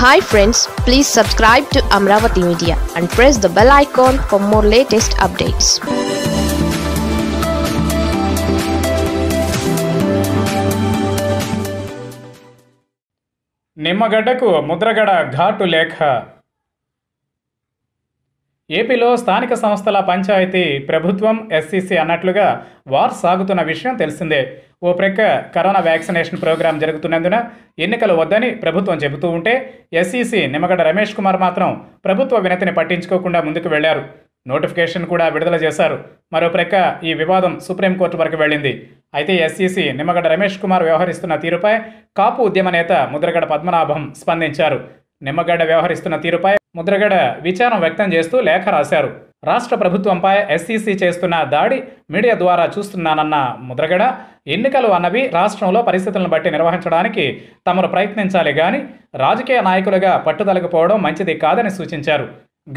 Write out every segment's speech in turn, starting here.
hi friends please subscribe to Amaravati media and press the bell icon for more latest updates నిమ్మగడ్డకు ముద్రగడ ఘాటు లేఖ ఏపీలో స్థానిక సంస్థల పంచాయతీ ప్రభుత్వం ఎస్సీసీ అన్నట్లుగా వార్ సాగుతున్న విషయం తెలిసిందే ఓ ప్రక్క కరోనా వ్యాక్సినేషన్ ప్రోగ్రాం జరుగుతున్నందున ఎన్నికలు వద్దని ప్రభుత్వం చెబుతూ ఉంటే ఎస్సీసీ నిమ్మగడ్డ రమేష్ కుమార్ మాత్రం ప్రభుత్వ వినతిని పట్టించుకోకుండా ముందుకు వెళ్లారు నోటిఫికేషన్ కూడా విడుదల చేశారు మరో ప్రక్క ఈ వివాదం సుప్రీంకోర్టు వరకు వెళ్ళింది అయితే ఎస్సీసీ నిమ్మగడ్డ రమేష్ కుమార్ వ్యవహరిస్తున్న తీరుపై కాపు ఉద్యమ నేత ముద్రగడ పద్మనాభం స్పందించారు నిమ్మగడ్డ వ్యవహరిస్తున్న తీరుపై ముద్రగడ విచారం వ్యక్తం చేస్తూ లేఖ రాశారు రాష్ట్ర ప్రభుత్వంపై ఎస్సీసీ చేస్తున్న దాడి మీడియా ద్వారా చూస్తున్నానన్న ముద్రగడ ఎన్నికలు అన్నవి రాష్ట్రంలో పరిస్థితులను బట్టి నిర్వహించడానికి తమరు ప్రయత్నించాలి కానీ రాజకీయ నాయకులుగా పట్టుదలకపోవడం మంచిది కాదని సూచించారు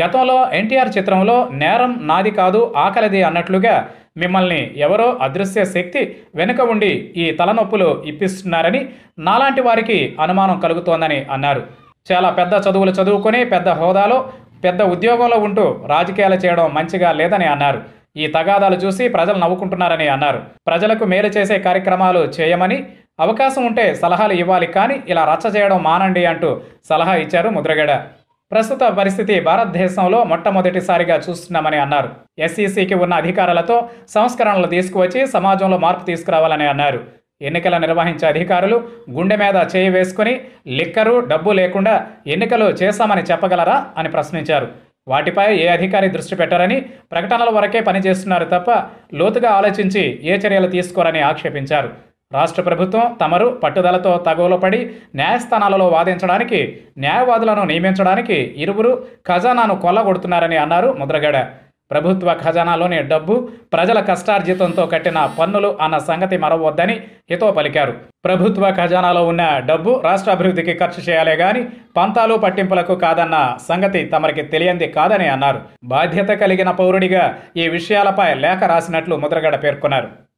గతంలో ఎన్టీఆర్ చిత్రంలో నేరం నాది కాదు ఆకలిది అన్నట్లుగా మిమ్మల్ని ఎవరో అదృశ్య శక్తి వెనుక ఉండి ఈ తలనొప్పులు ఇప్పిస్తున్నారని నాలాంటి వారికి అనుమానం కలుగుతోందని అన్నారు చాలా పెద్ద చదువులు చదువుకొని పెద్ద హోదాలో పెద్ద ఉద్యోగంలో ఉంటూ రాజకీయాలు చేయడం మంచిగా లేదని అన్నారు ఈ తగాదాలు చూసి ప్రజలు నవ్వుకుంటున్నారని అన్నారు ప్రజలకు మేలు చేసే కార్యక్రమాలు చేయమని అవకాశం ఉంటే సలహాలు ఇవ్వాలి కానీ ఇలా రచ్చ చేయడం మానండి అంటూ సలహా ఇచ్చారు ముద్రగడ ప్రస్తుత పరిస్థితి భారతదేశంలో మొట్టమొదటిసారిగా చూస్తున్నామని అన్నారు ఎస్సీసీకి ఉన్న అధికారాలతో సంస్కరణలు తీసుకువచ్చి సమాజంలో మార్పు తీసుకురావాలని అన్నారు ఎన్నికల నిర్వహించే అధికారులు గుండె మీద చేయి వేసుకుని లిక్కరు డబ్బు లేకుండా ఎన్నికలు చేశామని చెప్పగలరా అని ప్రశ్నించారు వాటిపై ఏ అధికారి దృష్టి పెట్టారని ప్రకటనల వరకే పనిచేస్తున్నారు తప్ప లోతుగా ఆలోచించి ఏ చర్యలు తీసుకోరని ఆక్షేపించారు రాష్ట్ర ప్రభుత్వం తమరు పట్టుదలతో తగువలో పడి న్యాయస్థానాలలో వాదించడానికి న్యాయవాదులను నియమించడానికి ఇరువురు ఖజానాను కొల్లగొడుతున్నారని అన్నారు ముద్రగడ ప్రభుత్వ ఖజానాలోని డబ్బు ప్రజల కష్టార్జితంతో కట్టిన పన్నులు అన్న సంగతి మరవద్దని హితో పలికారు ప్రభుత్వ ఖజానాలో ఉన్న డబ్బు రాష్ట్ర అభివృద్ధికి ఖర్చు చేయాలే గాని పంతాలు పట్టింపులకు కాదన్న సంగతి తమరికి తెలియంది కాదని అన్నారు బాధ్యత కలిగిన పౌరుడిగా ఈ విషయాలపై లేఖ రాసినట్లు ముద్రగడ పేర్కొన్నారు